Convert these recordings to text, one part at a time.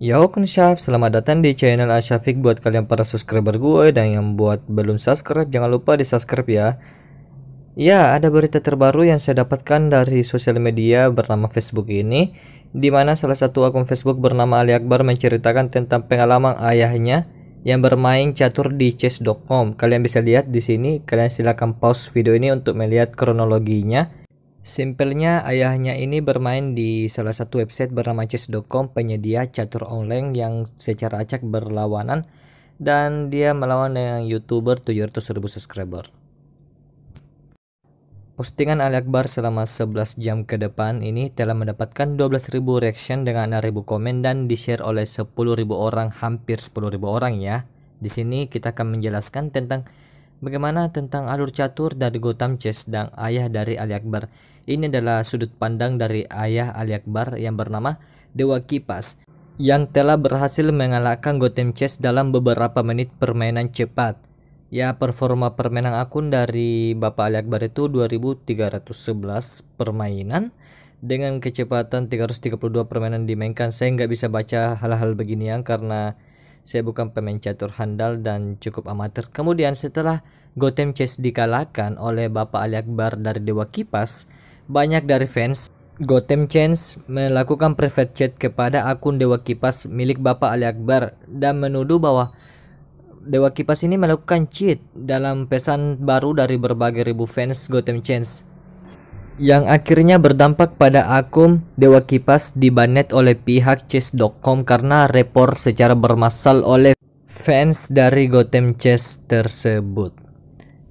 Yo Knishaf, selamat datang di channel Asyafik buat kalian para subscriber gue dan yang buat belum subscribe jangan lupa di subscribe ya Ya, ada berita terbaru yang saya dapatkan dari sosial media bernama Facebook ini di mana salah satu akun Facebook bernama Ali Akbar menceritakan tentang pengalaman ayahnya yang bermain catur di chess.com. Kalian bisa lihat di sini, kalian silakan pause video ini untuk melihat kronologinya. Simpelnya ayahnya ini bermain di salah satu website bernama chess.com penyedia catur online yang secara acak berlawanan dan dia melawan yang youtuber 700.000 subscriber. Postingan Ali Akbar selama 11 jam ke depan ini telah mendapatkan 12.000 reaction dengan 6.000 komen dan di-share oleh 10.000 orang, hampir 10.000 orang ya. Di sini kita akan menjelaskan tentang Bagaimana tentang alur catur dari Gotham Chess dan ayah dari Ali Akbar? Ini adalah sudut pandang dari ayah Ali Akbar yang bernama Dewa Kipas yang telah berhasil mengalahkan Gotham Chess dalam beberapa menit permainan cepat. Ya, performa permainan akun dari Bapak Ali Akbar itu 2311 permainan dengan kecepatan 332 permainan dimainkan. Saya nggak bisa baca hal-hal beginian karena saya bukan pemain catur handal dan cukup amatir. Kemudian setelah Gotham Chess dikalahkan oleh Bapak Ali Akbar dari Dewa Kipas, banyak dari fans Gotham Chance melakukan private chat kepada akun Dewa Kipas milik Bapak Ali Akbar dan menuduh bahwa Dewa Kipas ini melakukan cheat dalam pesan baru dari berbagai ribu fans Gotham Chance yang akhirnya berdampak pada akun Dewa Kipas dibanet oleh pihak chess.com karena report secara bermasal oleh fans dari Gotham Chess tersebut.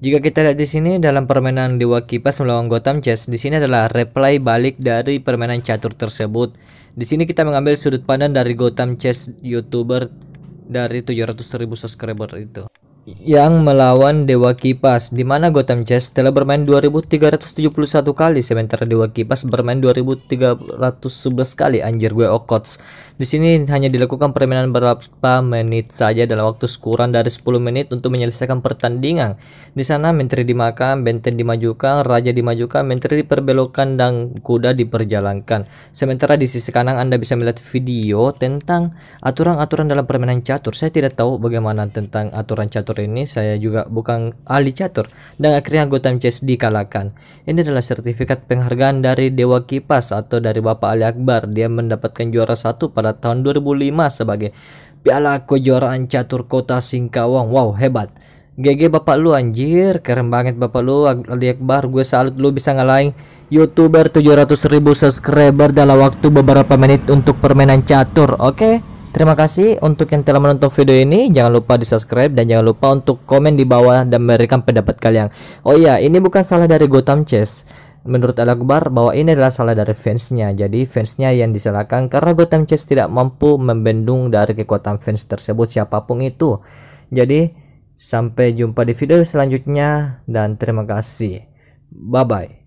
Jika kita lihat di sini dalam permainan Dewa Kipas melawan Gotham Chess, di sini adalah reply balik dari permainan catur tersebut. Di sini kita mengambil sudut pandang dari Gotham Chess YouTuber dari 700.000 subscriber itu yang melawan Dewa Kipas di mana Gotham Chess telah bermain 2371 kali sementara Dewa Kipas bermain 2311 kali anjir gue okots. Di sini hanya dilakukan permainan berapa menit saja dalam waktu kurang dari 10 menit untuk menyelesaikan pertandingan. Di sana menteri dimakan, benteng dimajukan, raja dimajukan, menteri diperbelokkan dan kuda diperjalankan. Sementara di sisi kanan Anda bisa melihat video tentang aturan-aturan dalam permainan catur. Saya tidak tahu bagaimana tentang aturan catur ini saya juga bukan ahli catur dan akhirnya Gotham Chess dikalahkan. Ini adalah sertifikat penghargaan dari Dewa Kipas atau dari Bapak Ali Akbar. Dia mendapatkan juara satu pada tahun 2005 sebagai Piala Kejuaraan Catur Kota Singkawang. Wow, hebat. GG bapak lu anjir, keren banget bapak lu Ali Akbar. Gue salut lu bisa ngalahin YouTuber 700.000 subscriber dalam waktu beberapa menit untuk permainan catur. Oke. Okay? Terima kasih untuk yang telah menonton video ini. Jangan lupa di subscribe dan jangan lupa untuk komen di bawah dan memberikan pendapat kalian. Oh iya, ini bukan salah dari Gotham Chess. Menurut Al bahwa ini adalah salah dari fansnya. Jadi fansnya yang disalahkan karena Gotham Chess tidak mampu membendung dari kekuatan fans tersebut siapapun itu. Jadi sampai jumpa di video selanjutnya dan terima kasih. Bye bye.